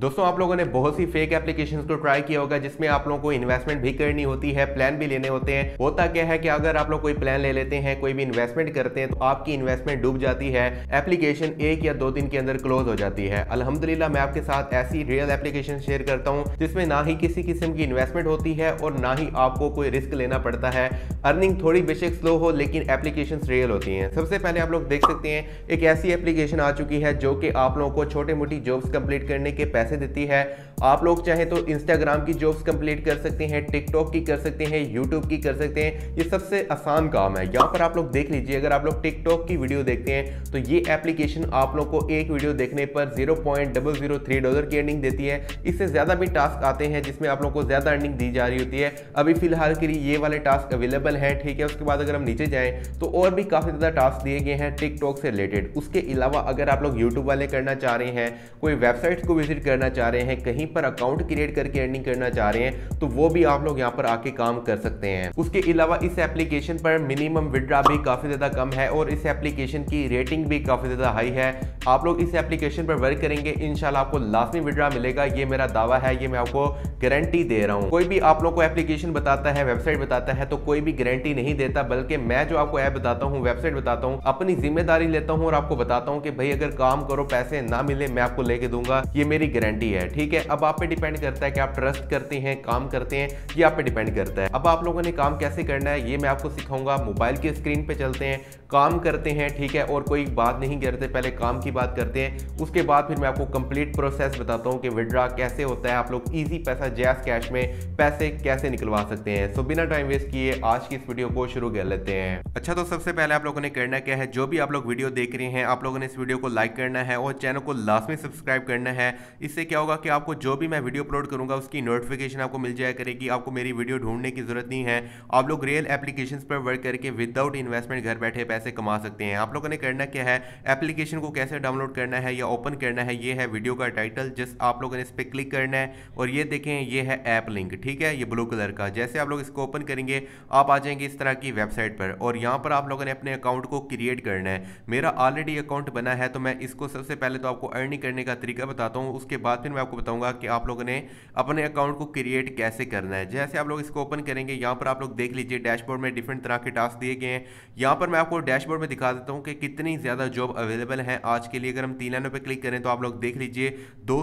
दोस्तों आप लोगों ने बहुत सी फेक एप्लीकेशंस को ट्राई किया होगा जिसमें आप लोगों को इन्वेस्टमेंट भी करनी होती है प्लान भी लेने होते हैं होता क्या है कि अगर आप लोग कोई प्लान ले लेते हैं कोई भी इन्वेस्टमेंट करते हैं तो आपकी इन्वेस्टमेंट डूब जाती है एप्लीकेशन एक या दो दिन के अंदर क्लोज हो जाती है अलहमदिल्ला मैं आपके साथ ऐसी रियल एप्लीकेशन शेयर करता हूँ जिसमें ना ही किसी किस्म की इन्वेस्टमेंट होती है और ना ही आपको कोई रिस्क लेना पड़ता है अर्निंग थोड़ी बेशक स्लो हो लेकिन एप्लीकेशन रियल होती हैं सबसे पहले आप लोग देख सकते हैं एक ऐसी एप्लीकेशन आ चुकी है जो कि आप लोगों को छोटे मोटी जॉब्स कंप्लीट करने के पैसे पैसे देती है आप लोग चाहे तो इंस्टाग्राम की जॉब्स कंप्लीट कर सकते हैं टिकटॉक की कर सकते हैं यूट्यूब की कर सकते हैं ये सबसे आसान काम है यहाँ पर आप लोग देख लीजिए अगर आप लोग टिकटॉक की वीडियो देखते हैं तो ये एप्लीकेशन आप लोग को एक वीडियो देखने पर जीरो डॉलर की अर्निंग देती है इससे ज़्यादा भी टास्क आते हैं जिसमें आप लोग को ज़्यादा अर्निंग दी जा रही होती है अभी फिलहाल के लिए ये वाले टास्क अवेलेबल हैं ठीक है उसके बाद अगर हम नीचे जाएँ तो और भी काफ़ी ज़्यादा टास्क दिए गए हैं टिकटॉक से रिलेटेड उसके अलावा अगर आप लोग यूट्यूब वाले करना चाह रहे हैं कोई वेबसाइट्स को विजिट करना चाह रहे हैं कहीं कहीं पर अकाउंट क्रिएट करके अर्निंग करना चाह रहे हैं तो वो भी आप लोग यहाँ पर आके काम कर सकते हैं उसके अलावा इस एप्लीकेशन पर मिनिमम विड्रा भी काफ़ी ज़्यादा कम है और इस एप्लीकेशन की रेटिंग भी काफ़ी ज़्यादा हाई है आप लोग इस एप्लीकेशन पर वर्क करेंगे इनशाला आपको लाजमी विड्रा मिलेगा ये मेरा दावा है ये मैं आपको गारंटी दे रहा हूँ कोई भी आप लोग को एप्लीकेशन बताता है वेबसाइट बताता है तो कोई भी गारंटी नहीं देता बल्कि मैं जो आपको ऐप बताता हूँ वेबसाइट बताता हूँ अपनी जिम्मेदारी लेता हूँ और आपको बताता हूँ कि भाई अगर काम करो पैसे ना मिले मैं आपको लेके दूंगा ये मेरी गारंटी है ठीक है अब अब आप पे डिपेंड करता है कि आप ट्रस्ट करते हैं काम करते हैं ये आप पे डिपेंड करता है अब आप लोगों ने काम कैसे करना है ये मैं आपको सिखाऊंगा मोबाइल की स्क्रीन पे चलते हैं काम करते हैं ठीक है और कोई बात नहीं करते पहले काम की बात करते हैं उसके बाद फिर मैं आपको कंप्लीट प्रोसेस बताता हूँ कि विड्रा कैसे होता है आप लोग ईजी पैसा जैस कैश में पैसे कैसे निकलवा सकते हैं सो बिना टाइम वेस्ट किए आज की इस वीडियो को शुरू कर लेते हैं अच्छा तो सबसे पहले आप लोगों ने करना क्या है जो भी आप लोग वीडियो देख रहे हैं आप लोगों ने इस वीडियो को लाइक करना है और चैनल को लास्ट में सब्सक्राइब करना है इससे क्या होगा कि आपको जो भी मैं वीडियो अपलोड करूंगा उसकी नोटिफिकेशन आपको मिल जाया करेगी आपको मेरी वीडियो ढूंढने की ज़रूरत नहीं है आप लोग रियल एप्लीकेशन पर वर्क करके विदाउट इन्वेस्टमेंट घर बैठे पैसे कमा सकते हैं आप लोगों ने करना क्या है एप्लीकेशन को कैसे डाउनलोड करना है या ओपन करना है ये है वीडियो का टाइटल जस्ट आप लोगों ने इस पर क्लिक करना है और ये देखें ये है ऐप लिंक ठीक है ये ब्लू कलर का जैसे आप लोग इसको ओपन करेंगे आप आ जाएंगे इस तरह की वेबसाइट पर और यहाँ पर आप लोगों ने अपने अकाउंट को क्रिएट करना है मेरा ऑलरेडी अकाउंट बना है तो मैं इसको सबसे पहले तो आपको अर्निंग करने का तरीका बताता हूँ उसके बाद फिर मैं आपको बताऊंगा कि आप लोगों ने अपने अकाउंट को क्रिएट कैसे करना है जैसे आप लोग इसको ओपन करेंगे यहाँ पर आप लोग देख लीजिए डैशबोर्ड में डिफरेंट तरह के टास्क दिए गए हैं यहाँ पर मैं आपको डैशबोर्ड में दिखा देता हूँ कि कितनी ज़्यादा जॉब अवेलेबल हैं आज के लिए अगर हम तीन लाइनों पर क्लिक करें तो आप लोग देख लीजिए दो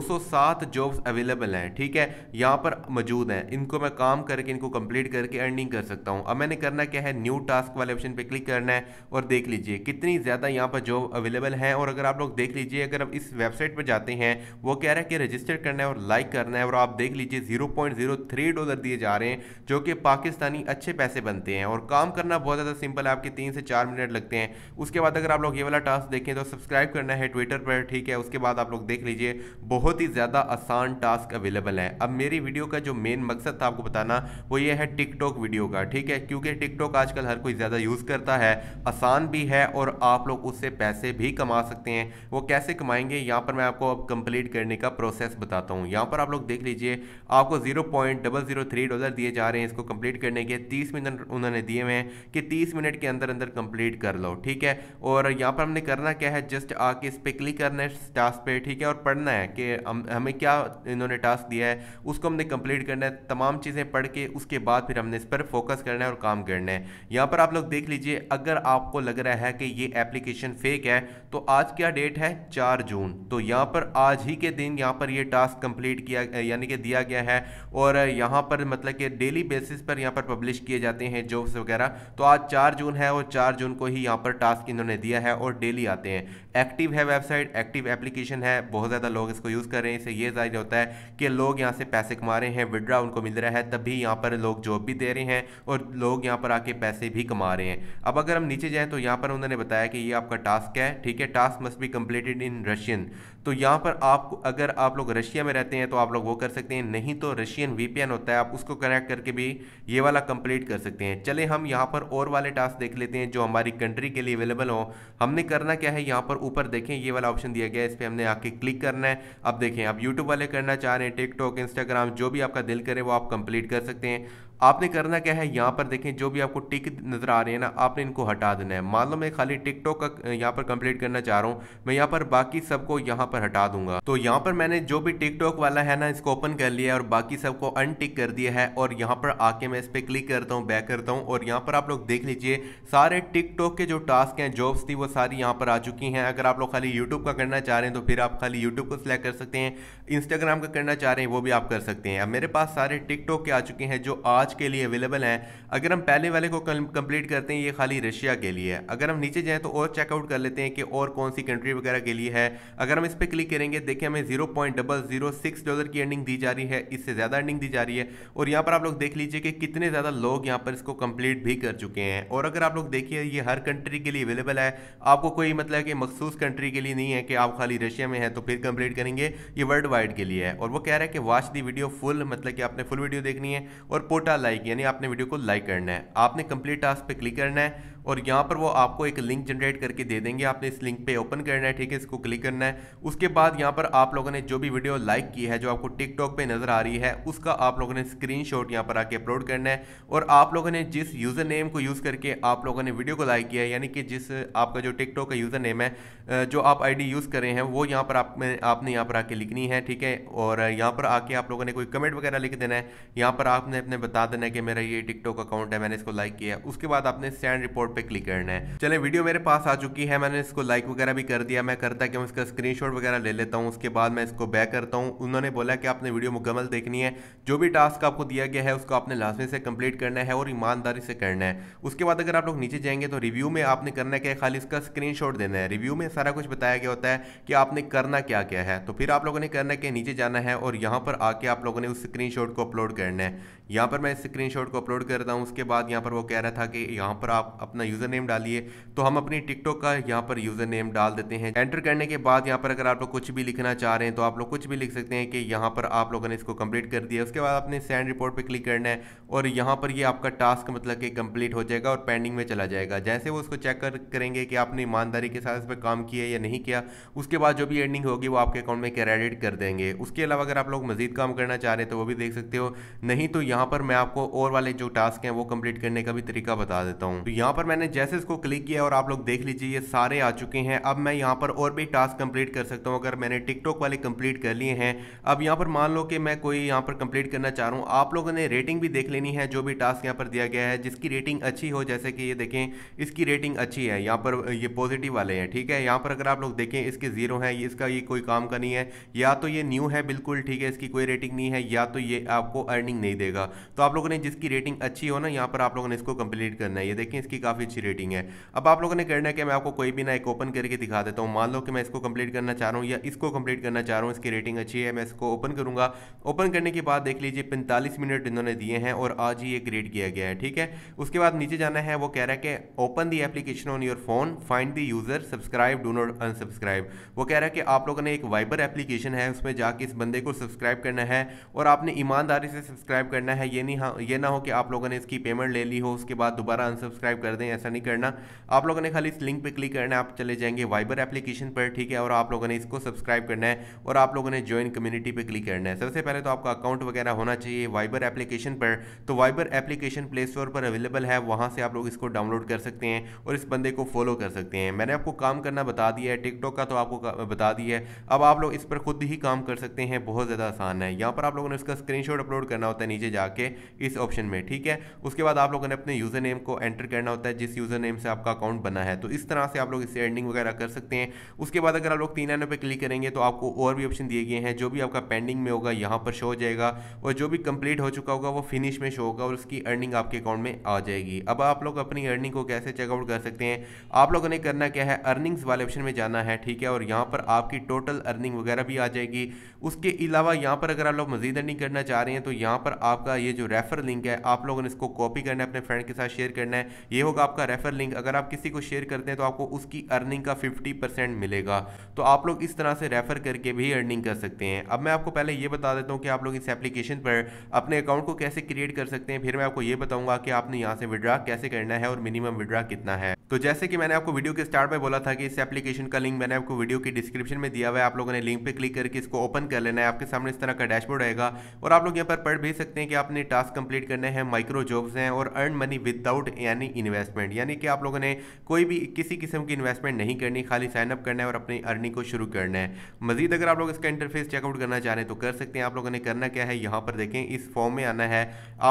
जॉब्स अवेलेबल हैं ठीक है यहाँ पर मौजूद हैं इनको मैं काम करके इनको कंप्लीट करके अर्निंग कर सकता हूँ अब मैंने करना क्या है न्यू टास्क वाले ऑप्शन पर क्लिक करना है और देख लीजिए कितनी ज़्यादा यहाँ पर जॉब अवेलेबल हैं और अगर आप लोग देख लीजिए अगर आप इस वेबसाइट पर जाते हैं वो कह रहा है कि रजिस्टर करना है और लाइक करना है और आप देख लीजिए zero point zero three dollar दिए जा रहे हैं जो कि पाकिस्तानी अच्छे पैसे बनते हैं और काम करना बहुत ज़्यादा सिंपल है आपके तीन से चार मिनट लगते हैं उसके बाद अगर आप लोग ये वाला टास्क देखें तो सब्सक्राइब करना है ट्विटर पर ठीक है उसके बाद आप लोग देख लीजिए बहुत ही ज़्यादा आसान टास्क अवेलेबल है अब मेरी वीडियो का जो मेन मकसद था आपको बताना वो ये है टिकटॉक वीडियो का ठीक है क्योंकि टिकटॉक आजकल हर कोई ज़्यादा यूज़ करता है आसान भी है और आप लोग उससे पैसे भी कमा सकते हैं वो कैसे कमाएंगे यहाँ पर मैं आपको अब कंप्लीट करने का प्रोसेस बताता हूँ यहाँ पर आप लोग देख लीजिए आपको zero point double zero three dollar दिए जा रहे हैं इसको कंप्लीट करने के तीस मिनट उन्होंने दिए हुए हैं कि तीस मिनट के अंदर अंदर कंप्लीट कर लो ठीक है और यहाँ पर हमने करना क्या है जस्ट आके इस पर क्लिक करना है टास्क पे ठीक है और पढ़ना है कि हम हमें क्या इन्होंने टास्क दिया है उसको हमने कंप्लीट करना है तमाम चीज़ें पढ़ के उसके बाद फिर हमने इस पर फोकस करना है और काम करना है यहाँ पर आप लोग देख लीजिए अगर आपको लग रहा है कि ये एप्लीकेशन फेक है तो आज क्या डेट है चार जून तो यहाँ पर आज ही के दिन यहाँ पर ये टास्क कंप्लीट किया यानी कि दिया गया है और यहाँ पर मतलब कि डेली बेसिस पर यहाँ पर पब्लिश किए जाते हैं जॉब्स वगैरह तो आज चार जून है और चार जून को ही यहाँ पर टास्क इन्होंने दिया है और डेली आते हैं एक्टिव है वेबसाइट एक्टिव एप्लीकेशन है बहुत ज़्यादा लोग इसको यूज़ कर रहे हैं इससे ये जाहिर होता है कि लोग यहाँ से पैसे कमा रहे हैं विड्रा उनको मिल रहा है तभी यहाँ पर लोग जॉब भी दे रहे हैं और लोग यहाँ पर आके पैसे भी कमा रहे हैं अब अगर हम नीचे जाएँ तो यहाँ पर उन्होंने बताया कि ये आपका टास्क है ठीक है task must be completed in Russian तो यहाँ पर आप अगर आप लोग रशिया में रहते हैं तो आप लोग वो कर सकते हैं नहीं तो रशियन वीपीएन होता है आप उसको कनेक्ट करके भी ये वाला कंप्लीट कर सकते हैं चले हम यहाँ पर और वाले टास्क देख लेते हैं जो हमारी कंट्री के लिए अवेलेबल हो हमने करना क्या है यहाँ पर ऊपर देखें ये वाला ऑप्शन दिया गया है इस पर हमने आके क्लिक करना है अब देखें आप यूट्यूब वाले करना चाह रहे हैं टिकटॉक इंस्टाग्राम जो भी आपका दिल करे वो आप कंप्लीट कर सकते हैं आपने करना क्या है यहाँ पर देखें जो भी आपको टिक नज़र आ रहे हैं ना आपने इनको हटा देना है मान लो मैं खाली टिकटॉक का यहाँ पर कंप्लीट करना चाह रहा हूँ मैं यहाँ पर बाकी सबको यहाँ पर हटा दूंगा तो यहाँ पर मैंने जो भी टिकटॉक वाला है ना इसको ओपन कर लिया है और बाकी सबको अनटिक कर दिया है और यहाँ पर आके मैं इस पर क्लिक करता हूँ बैक करता हूँ और यहाँ पर आप लोग देख लीजिए सारे टिकटॉक के जो टास्क हैं जॉब्स थी वो सारी यहाँ पर आ चुकी हैं अगर आप लोग खाली यूट्यूब का करना चाह रहे हैं तो फिर आप खाली यूट्यूब को सिलेक्ट कर सकते हैं इंस्टाग्राम का करना चाह रहे हैं वो भी आप कर सकते हैं मेरे पास सारे टिकटॉक के आ चुके हैं जो आज आज के लिए अवेलेबल हैं अगर हम पहले वाले को कंप्लीट करते हैं ये खाली रशिया के लिए है अगर हम नीचे जाएँ तो और चेकआउट कर लेते हैं कि और कौन सी कंट्री वगैरह के लिए है अगर हम इस पर क्लिक करेंगे देखिए हमें जीरो डॉलर की अर्निंग दी जा रही है इससे ज़्यादा अर्निंग दी जा रही है और यहाँ पर आप लोग देख लीजिए कि कितने ज़्यादा लोग यहाँ पर इसको कम्प्लीट भी कर चुके हैं और अगर आप लोग देखिए ये हर कंट्री के लिए अवेलेबल है आपको कोई मतलब कि मखसूस कंट्री के लिए नहीं है कि आप खाली रशिया में हैं तो फिर कंप्लीट करेंगे ये वर्ल्ड वाइड के लिए है और वो कह रहा है कि वॉच दी वीडियो फुल मतलब कि आपने फुल वीडियो देखनी है और पोर्टल लाइक यानी आपने वीडियो को लाइक करना है आपने कंप्लीट टास्क पे क्लिक करना है और यहाँ पर वो आपको एक लिंक जनरेट करके दे देंगे आपने इस लिंक पे ओपन करना है ठीक है इसको क्लिक करना है उसके बाद यहाँ पर आप लोगों ने जो भी वीडियो लाइक की है जो आपको टिकटॉक पे नज़र आ रही है उसका आप लोगों ने स्क्रीन शॉट यहाँ पर आके अपलोड करना है और आप लोगों ने जिस यूज़र नेम को यूज़ करके आप लोगों ने वीडियो को लाइक किया है यानी कि जिस आपका जो टिकटॉक का यूज़र नेम है जो आप आई यूज़ करें हैं वो यहाँ पर आपने यहाँ पर आके लिखनी है ठीक है और यहाँ पर आके आप लोगों ने कोई कमेंट वगैरह लिख देना है यहाँ पर आपने अपने बता देना है कि मेरा ये टिकटॉक अकाउंट है मैंने इसको लाइक किया उसके बाद आपने सैंड रिपोर्ट पे क्लिक करना है चले वीडियो मेरे पास आ चुकी है मैंने इसको लाइक वगैरह भी कर दिया मैं करता कि मैं इसका स्क्रीनशॉट वगैरह ले लेता हूँ उसके बाद मैं इसको बैक करता हूँ उन्होंने बोला कि आपने वीडियो मुकम्मल देखनी है जो भी टास्क आपको दिया गया है उसको आपने लाजमी से कंप्लीट करना है और ईमानदारी से करना है उसके बाद अगर आप लोग नीचे जाएंगे तो रिव्यू में आपने करना क्या है खाली इसका स्क्रीन देना है रिव्यू में सारा कुछ बताया गया होता है कि आपने करना क्या क्या है तो फिर आप लोगों ने करना क्या नीचे जाना है और यहाँ पर आके आप लोगों ने उस स्क्रीन को अपलोड करना है यहाँ पर मैं स्क्रीन को अपलोड करता हूँ उसके बाद यहाँ पर वो कह रहा था कि यहाँ पर आप अपना अपना यूज़र नेम डालिए तो हम अपनी टिकटॉक का यहाँ पर यूज़र नेम डाल देते हैं एंटर करने के बाद यहाँ पर अगर आप लोग कुछ भी लिखना चाह रहे हैं तो आप लोग कुछ भी लिख सकते हैं कि यहाँ पर आप लोगों ने इसको कंप्लीट कर दिया उसके बाद आपने सेंड रिपोर्ट पर क्लिक करना है और यहाँ पर ये आपका टास्क मतलब कि कंप्लीट हो जाएगा और पेंडिंग में चला जाएगा जैसे वो उसको चेक करेंगे कि आपने ईमानदारी के साथ इस पर काम किया या नहीं किया उसके बाद जो भी अर्निंग होगी वो आपके अकाउंट में क्रेडिट कर देंगे उसके अलावा अगर आप लोग मजीद काम करना चाह रहे हैं तो वो भी देख सकते हो नहीं तो यहाँ पर मैं आपको और वाले जो टास्क हैं वो कंप्लीट करने का भी तरीका बता देता हूँ तो यहाँ पर मैंने जैसे इसको क्लिक किया और आप लोग देख लीजिए ये सारे आ चुके हैं अब मैं यहाँ पर और भी टास्क कंप्लीट कर सकता हूँ अगर मैंने टिकटॉक वाले कंप्लीट कर लिए हैं अब यहाँ पर मान लो कि मैं कोई यहाँ पर कंप्लीट करना चाह रहा हूँ आप लोगों ने रेटिंग भी देख लेनी है जो भी टास्क यहाँ पर दिया गया है जिसकी रेटिंग अच्छी हो जैसे कि ये देखें इसकी रेटिंग अच्छी है यहाँ पर ये पॉजिटिव वाले हैं ठीक है यहाँ पर अगर आप लोग देखें इसके ज़ीरो हैं इसका ये कोई काम का नहीं है या तो ये न्यू है बिल्कुल ठीक है इसकी कोई रेटिंग नहीं है या तो ये आपको अर्निंग नहीं देगा तो आप लोगों ने जिसकी रेटिंग अच्छी हो ना यहाँ पर आप लोगों ने इसको कंप्लीट करना है ये देखें इसकी काफ़ी काफ़ी अच्छी रेटिंग है अब आप लोगों ने करना है कि मैं आपको कोई भी ना एक ओपन करके दिखा देता हूँ मान लो कि मैं इसको कंप्लीट करना चाह रहा हूँ या इसको कंप्लीट करना चाह रहा हूँ इसकी रेटिंग अच्छी है मैं इसको ओपन करूँगा ओपन करने के बाद देख लीजिए पैंतालीस मिनट इन्होंने दिए हैं और आज ही ये ग्रेड किया गया है ठीक है उसके बाद नीचे जाना है वो कह रहा है कि open the application on your phone find the user subscribe do not unsubscribe वो कह रहा है कि आप लोगों ने एक वाइबर एप्लीकेशन है उसमें जाके इस बंदे को सब्सक्राइब करना है और आपने ईमानदारी से सब्सक्राइब करना है ये नहीं हाँ, ये ना हो कि आप लोगों ने इसकी पेमेंट ले ली हो उसके बाद दोबारा अनसब्सक्राइब कर दें दें ऐसा नहीं करना आप लोगों ने खाली इस लिंक पर क्लिक करना है आप चले जाएंगे वाइबर एप्लीकेशन पर ठीक है और आप लोगों ने इसको सब्सक्राइब करना है और आप लोगों ने ज्वाइन कम्युनिटी पर क्लिक करना है सबसे पहले तो आपका अकाउंट वगैरह होना चाहिए वाइबर एप्लीकेशन पर तो Viber application Play Store available अवेलेबल है वहाँ से आप लोग इसको डाउनलोड कर सकते हैं और इस बंदे को फॉलो कर सकते हैं मैंने आपको काम करना बता दिया है टिकटॉक का तो आपको बता दिया है अब आप लोग इस पर खुद ही काम कर सकते हैं बहुत ज़्यादा आसान है यहाँ पर आप लोगों ने उसका स्क्रीन अपलोड करना होता है नीचे जाके इस ऑप्शन में ठीक है उसके बाद आप लोगों ने अपने यूज़र नेम को एंटर करना होता है जिस यूज़र नेम से आपका अकाउंट बना है तो इस तरह से आप लोग इससे एंडिंग वगैरह कर सकते हैं उसके बाद अगर आप लोग तीन एनओ पर क्लिक करेंगे तो आपको और भी ऑप्शन दिए गए हैं जो भी आपका पेंडिंग में होगा यहाँ पर शो हो जाएगा और जो भी कंप्लीट हो चुका होगा वो फिनिश में शो होगा और उसकी अर्निंग आपके अकाउंट में आ जाएगी अब आप लोग अपनी अर्निंग को कैसे चेकआउट कर सकते हैं आप लोगों ने करना क्या है अर्निंग्स वाले ऑप्शन में जाना है ठीक है और यहाँ पर आपकी टोटल अर्निंग वगैरह भी आ जाएगी उसके अलावा यहाँ पर अगर आप लोग मजीद अर्निंग करना चाह रहे हैं तो यहाँ पर आपका ये जो रेफर लिंक है आप लोगों ने इसको कॉपी करना है अपने फ्रेंड के साथ शेयर करना है ये होगा आपका रेफर लिंक अगर आप किसी को शेयर करते हैं तो आपको उसकी अर्निंग का 50 परसेंट मिलेगा तो आप लोग इस तरह से रेफ़र करके भी अर्निंग कर सकते हैं अब मैं आपको पहले यह बता देता हूँ कि आप लोग इस एप्लीकेशन पर अपने अकाउंट को कैसे क्रिएट कर सकते हैं फिर मैं आपको ये बताऊंगा कि आपने यहाँ से विड्रा कैसे करना है और मिनिमम विड्रा कितना है तो जैसे कि मैंने आपको वीडियो के स्टार्ट में बोला था कि इस एप्लीकेशन का लिंक मैंने आपको वीडियो की डिस्क्रिप्शन में दिया हुआ है आप लोगों ने लिंक पे क्लिक करके इसको ओपन कर लेना है आपके सामने इस तरह का डैशबोर्ड रहेगा और आप लोग यहाँ पर पढ़ भी सकते हैं कि आपने टास्क कंप्लीट करने हैं माइक्रो जॉब्स हैं और अर्न मनी विदाउट यानी इन्वेस्ट इन्वेस्टमेंट यानी कि आप लोगों ने कोई भी किसी किस्म की इन्वेस्टमेंट नहीं करनी खाली साइनअप करना है और अपनी अर्निंग को शुरू करना है मजीद अगर आप लोग इसका इंटरफेस चेकआउट करना चाह रहे हैं तो कर सकते हैं आप लोगों ने करना क्या है यहाँ पर देखें इस फॉर्म में आना है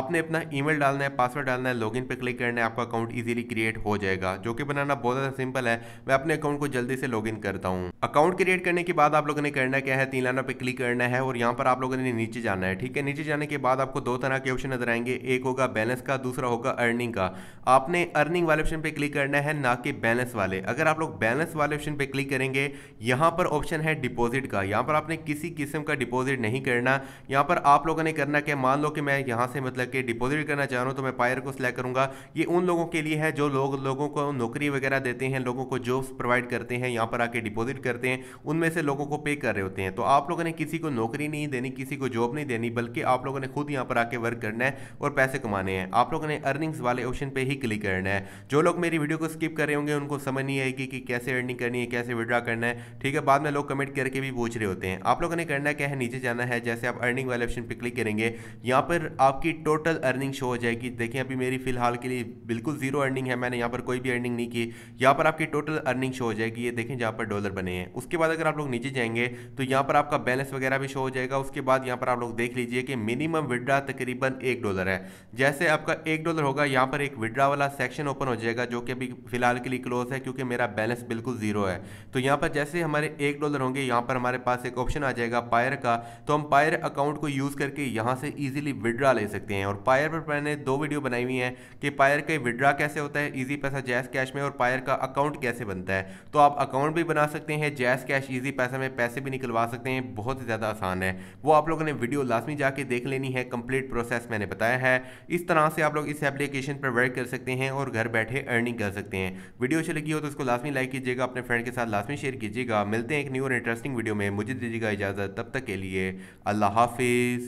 आपने अपना ई डालना है पासवर्ड डालना है लॉग पर क्लिक करना है आपका अकाउंट ईजिली क्रिएट हो जाएगा जो कि बनाना बहुत ज़्यादा सिंपल है मैं अपने अकाउंट को जल्दी से लॉग करता हूँ अकाउंट क्रिएट करने के बाद आप लोगों ने करना क्या है तीन लाइनों पर क्लिक करना है और यहाँ पर आप लोगों ने नीचे जाना है ठीक है नीचे जाने के बाद आपको दो तरह के ऑप्शन नजर आएंगे एक होगा बैलेंस का दूसरा होगा अर्निंग का आपने अर्निंग अर्निंग वाले ऑप्शन पे क्लिक करना है ना कि बैलेंस वाले अगर आप लोग बैलेंस वाले ऑप्शन पे क्लिक करेंगे यहां पर ऑप्शन है डिपॉजिट का यहां पर आपने किसी किस्म का डिपॉजिट नहीं करना यहाँ पर आप लोगों ने करना क्या मान लो कि मैं यहां से मतलब कि डिपॉजिट करना चाह रहा हूं तो मैं पायर को सिलेक्ट करूंगा ये उन लोगों के लिए है जो लोग लोगों को नौकरी वगैरह देते हैं लोगों को जॉब्स प्रोवाइड करते हैं यहां पर आके डिपॉजिट करते हैं उनमें से लोगों को पे कर रहे होते हैं तो आप लोगों ने किसी को नौकरी नहीं देनी किसी को जॉब नहीं देनी बल्कि आप लोगों ने खुद यहाँ पर आके वर्क करना है और पैसे कमाने हैं आप लोगों ने अर्निंग्स वाले ऑप्शन पे ही क्लिक करना है जो लोग मेरी वीडियो को स्किप कर रहे होंगे उनको समझ नहीं आएगी कि कैसे अर्निंग करनी है कैसे विड्रा करना है ठीक है बाद में लोग कमेंट करके भी पूछ रहे होते हैं आप लोगों ने करना क्या है नीचे जाना है जैसे आप अर्निंग वाले ऑप्शन पर क्लिक करेंगे यहाँ पर आपकी टोटल अर्निंग शो हो जाएगी देखिए अभी मेरी फिलहाल के लिए बिल्कुल जीरो अर्निंग है मैंने यहाँ पर कोई भी अर्निंग नहीं की यहाँ पर आपकी टोटल अर्निंग शो हो जाएगी ये देखें जहाँ पर डॉलर बने हैं उसके बाद अगर आप लोग नीचे जाएंगे तो यहाँ पर आपका बैलेंस वगैरह भी शो हो जाएगा उसके बाद यहाँ पर आप लोग देख लीजिए कि मिनिमम विड्रा तकरीबन एक डॉलर है जैसे आपका एक डॉलर होगा यहाँ पर एक विड्रा वाला सेक्शन ओपन हो जाएगा जो कि अभी फ़िलहाल के लिए क्लोज है क्योंकि मेरा बैलेंस बिल्कुल ज़ीरो है तो यहाँ पर जैसे हमारे एक डॉलर होंगे यहाँ पर हमारे पास एक ऑप्शन आ जाएगा पायर का तो हम पायर अकाउंट को यूज़ करके यहाँ से ईजिली विड्रा ले सकते हैं और पायर पर मैंने दो वीडियो बनाई हुई हैं कि पायर का विड्रा कैसे होता है ईजी पैसा जैस कैश में और पायर का अकाउंट कैसे बनता है तो आप अकाउंट भी बना सकते हैं जैस कैश ईजी पैसा में पैसे भी निकलवा सकते हैं बहुत ही ज़्यादा आसान है वो आप लोगों ने वीडियो लाजमी जाके देख लेनी है कंप्लीट प्रोसेस मैंने बताया है इस तरह से आप लोग इस एप्लीकेशन पर वर्क कर सकते हैं और घर घर बैठे अर्निंग कर सकते हैं वीडियो अच्छी लगी हो तो उसको लास्ट लाइक कीजिएगा अपने फ्रेंड के साथ लास्ट शेयर कीजिएगा मिलते हैं एक न्यू और इंटरेस्टिंग वीडियो में मुझे दीजिएगा इजाज़त तब तक के लिए अल्लाह हाफिज़